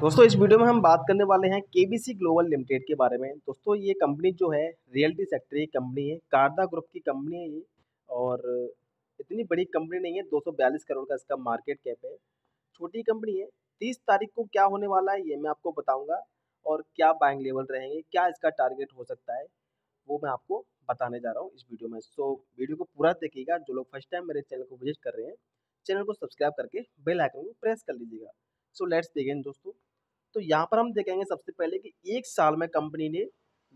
दोस्तों इस वीडियो में हम बात करने वाले हैं सी ग्लोबल लिमिटेड के बारे में दोस्तों ये कंपनी जो है रियल्टी सेक्टर की कंपनी है कारदा ग्रुप की कंपनी है ये और इतनी बड़ी कंपनी नहीं है बयालीस करोड़ का इसका मार्केट कैप है छोटी कंपनी है तीस तारीख को क्या होने वाला है ये मैं आपको बताऊँगा और क्या बाइंग लेवल रहेंगे क्या इसका टारगेट हो सकता है वो मैं आपको बताने जा रहा हूँ इस वीडियो में सो so, वीडियो को पूरा देखिएगा जो लोग फर्स्ट टाइम मेरे चैनल को विजिट कर रहे हैं चैनल को सब्सक्राइब करके बेल आइकन को प्रेस कर लीजिएगा सो लेट्स बिगिन दोस्तों तो यहाँ पर हम देखेंगे सबसे पहले कि एक साल में कंपनी ने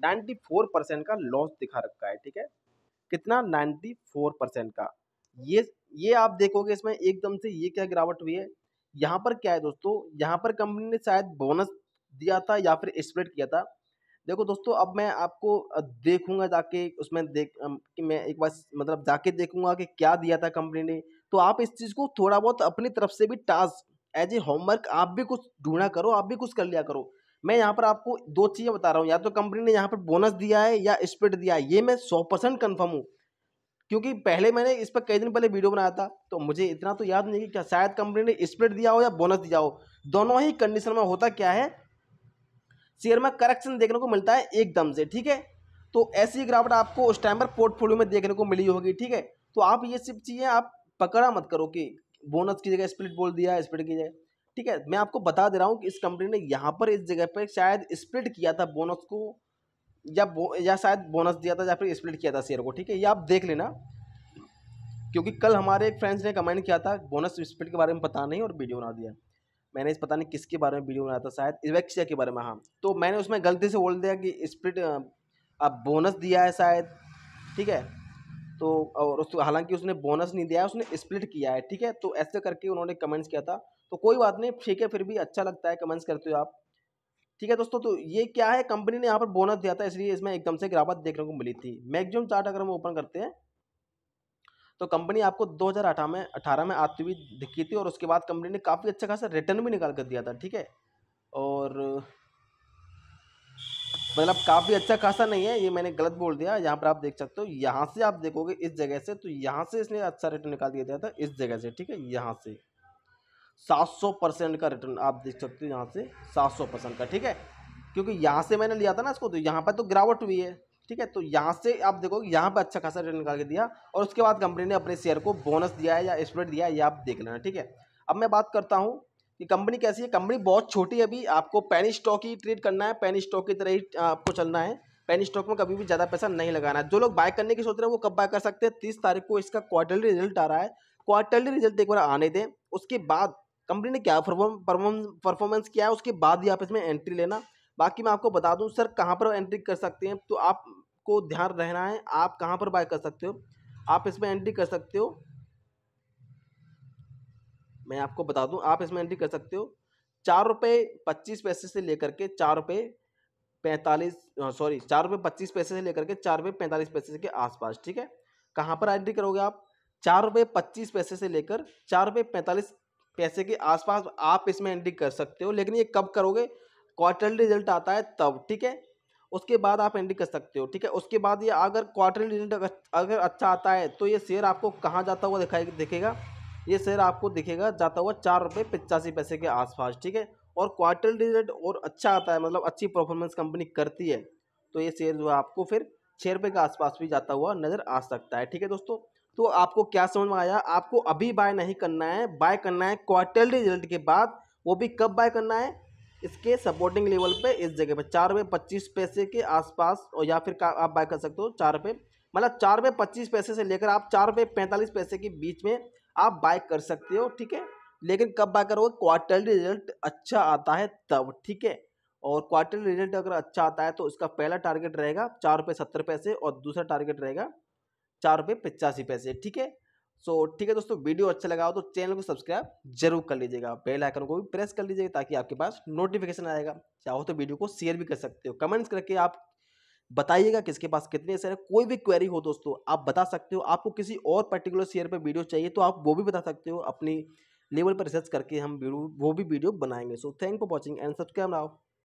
94 परसेंट का लॉस दिखा रखा है ठीक है कितना 94 परसेंट का ये ये आप देखोगे इसमें एकदम से ये क्या गिरावट हुई है यहाँ पर क्या है दोस्तों यहाँ पर कंपनी ने शायद बोनस दिया था या फिर स्प्रेड किया था देखो दोस्तों अब मैं आपको देखूंगा जाके उसमें देख कि मैं एक बार मतलब जाके देखूंगा कि क्या दिया था कंपनी ने तो आप इस चीज़ को थोड़ा बहुत अपनी तरफ से भी टास्क एज ए होमवर्क आप भी कुछ ढूंढा करो आप भी कुछ कर लिया करो मैं यहाँ पर आपको दो चीज़ें बता रहा हूँ या तो कंपनी ने यहाँ पर बोनस दिया है या स्प्रेड दिया है ये मैं सौ परसेंट कन्फर्म हूँ क्योंकि पहले मैंने इस पर कई दिन पहले वीडियो बनाया था तो मुझे इतना तो याद नहीं कि क्या शायद कंपनी ने स्प्रेड दिया हो या बोनस दिया हो दोनों ही कंडीशन में होता क्या है शेयर में करेक्शन देखने को मिलता है एकदम से ठीक है तो ऐसी गिरावट आपको उस टाइम पर पोर्टफोलियो में देखने को मिली होगी ठीक है तो आप ये सब चीज़ें आप पकड़ा मत करो कि बोनस की जगह स्प्लिट बोल दिया स्प्लिट की जगह ठीक है मैं आपको बता दे रहा हूँ कि इस कंपनी ने यहाँ पर इस जगह पर शायद स्प्लिट किया था बोनस को या बो, या शायद बोनस दिया था या फिर स्प्लिट किया था शेयर को ठीक है ये आप देख लेना क्योंकि कल हमारे एक फ्रेंड्स ने कमेंट किया था बोनस स्प्लिट के बारे में पता नहीं और वीडियो बना दिया मैंने इस पता नहीं किसके बारे में वीडियो बनाया था शायद इवेक्सिया के बारे में हाँ तो मैंने उसमें गलती से बोल दिया कि स्प्लिट अब बोनस दिया है शायद ठीक है तो और उस हालांकि उसने बोनस नहीं दिया है उसने स्प्लिट किया है ठीक है तो ऐसे करके उन्होंने कमेंट्स किया था तो कोई बात नहीं ठीक है फिर भी अच्छा लगता है कमेंट्स करते हो आप ठीक है दोस्तों तो ये क्या है कंपनी ने यहाँ पर बोनस दिया था इसलिए इसमें एकदम से गिरावट देखने को मिली थी मैगजिम चार्ट अगर हम ओपन करते हैं तो कंपनी आपको दो में अठारह में आती हुई दिखी थी और उसके बाद कंपनी ने काफ़ी अच्छा खासा रिटर्न भी निकाल कर दिया था ठीक है और मतलब काफ़ी अच्छा खासा नहीं है ये मैंने गलत बोल दिया यहाँ पर आप देख सकते हो यहाँ से आप देखोगे इस जगह से तो यहाँ से इसने अच्छा रिटर्न निकाल दिया था तो इस जगह से ठीक है यहाँ से 700 परसेंट का रिटर्न आप देख सकते हो यहाँ से 700 परसेंट का ठीक है क्योंकि यहाँ से मैंने लिया था ना इसको तो यहाँ पर तो गिरावट हुई है ठीक है तो यहाँ से आप देखोगे यहाँ पर अच्छा खासा रिटर्न निकाल के दिया और उसके बाद कंपनी ने अपने शेयर को बोनस दिया है या स्प्रेड दिया है ये आप देख लेना ठीक है अब मैं बात करता हूँ कि कंपनी कैसी है कंपनी बहुत छोटी है अभी आपको पेन स्टॉक ही ट्रेड करना है पेन स्टॉक की तरह ही आपको चलना है पेन स्टॉक में कभी भी ज़्यादा पैसा नहीं लगाना है जो लोग बाय करने की सोच रहे हैं वो कब बाय कर सकते हैं तीस तारीख को इसका क्वार्टरली रिजल्ट आ रहा है क्वार्टरली रिजल्ट एक बार आने दें उसके बाद कंपनी ने क्या परफॉर्मेंस किया है उसके बाद ही आप इसमें एंट्री लेना बाकी मैं आपको बता दूँ सर कहाँ पर एंट्री कर सकते हैं तो आपको ध्यान रहना है आप कहाँ पर बाय कर सकते हो आप इसमें एंट्री कर सकते हो मैं आपको बता दूं आप इसमें एंट्री कर सकते हो चार रुपये पच्चीस पैसे से लेकर के चार रुपये पैंतालीस सॉरी चार रुपये पच्चीस पैसे से लेकर के चार रुपये पैंतालीस पैसे के आसपास ठीक है कहाँ पर एंट्री करोगे आप चार रुपये पच्चीस पैसे से लेकर चार रुपये पैंतालीस पैसे के आसपास आप इसमें एंट्री कर सकते हो लेकिन ये कब करोगे क्वार्टरली रिजल्ट आता है तब ठीक है उसके बाद आप एंट्री कर सकते हो ठीक है उसके बाद ये अगर क्वार्टरली रिजल्ट अगर अच्छा आता है तो ये शेयर आपको कहाँ जाता हुआ दिखाई दिखेगा ये शेयर आपको दिखेगा जाता हुआ चार रुपये पचासी पैसे के आसपास ठीक है और क्वार्टर रिजल्ट और अच्छा आता है मतलब अच्छी परफॉर्मेंस कंपनी करती है तो ये शेयर जो है आपको फिर छः रुपये के आसपास भी जाता हुआ नज़र आ सकता है ठीक है दोस्तों तो आपको क्या समझ में आया आपको अभी बाय नहीं करना है बाय करना है क्वार्टर रिजल्ट के बाद वो भी कब बाय करना है इसके सपोर्टिंग लेवल पे इस जगह पे चार रुपये पच्चीस पैसे के आसपास और या फिर आप बाय कर सकते हो चार रुपये मतलब चार रुपये पच्चीस पैसे से लेकर आप चार रुपये पैंतालीस पैसे के बीच में आप बाय कर सकते हो ठीक है लेकिन कब बाय करोगे क्वार्टरली रिजल्ट अच्छा आता है तब ठीक है और क्वार्टरली रिजल्ट अगर अच्छा आता है तो उसका पहला टारगेट रहेगा चार रुपये सत्तर पैसे और दूसरा टारगेट रहेगा चार रुपये पचासी पैसे ठीक है सो ठीक है दोस्तों वीडियो अच्छा लगा हो तो चैनल को सब्सक्राइब जरूर कर लीजिएगा बेल आइकन को भी प्रेस कर लीजिएगा ताकि आपके पास नोटिफिकेशन आएगा चाहो तो वीडियो को शेयर भी कर सकते हो कमेंट्स करके आप बताइएगा किसके पास कितने शेयर है कोई भी क्वेरी हो दोस्तों आप बता सकते हो आपको किसी और पर्टिकुलर शेयर पर वीडियो चाहिए तो आप वो भी बता सकते हो अपनी लेवल पर रिसर्च करके हम वो भी वीडियो बनाएंगे so thank for watching and subscribe now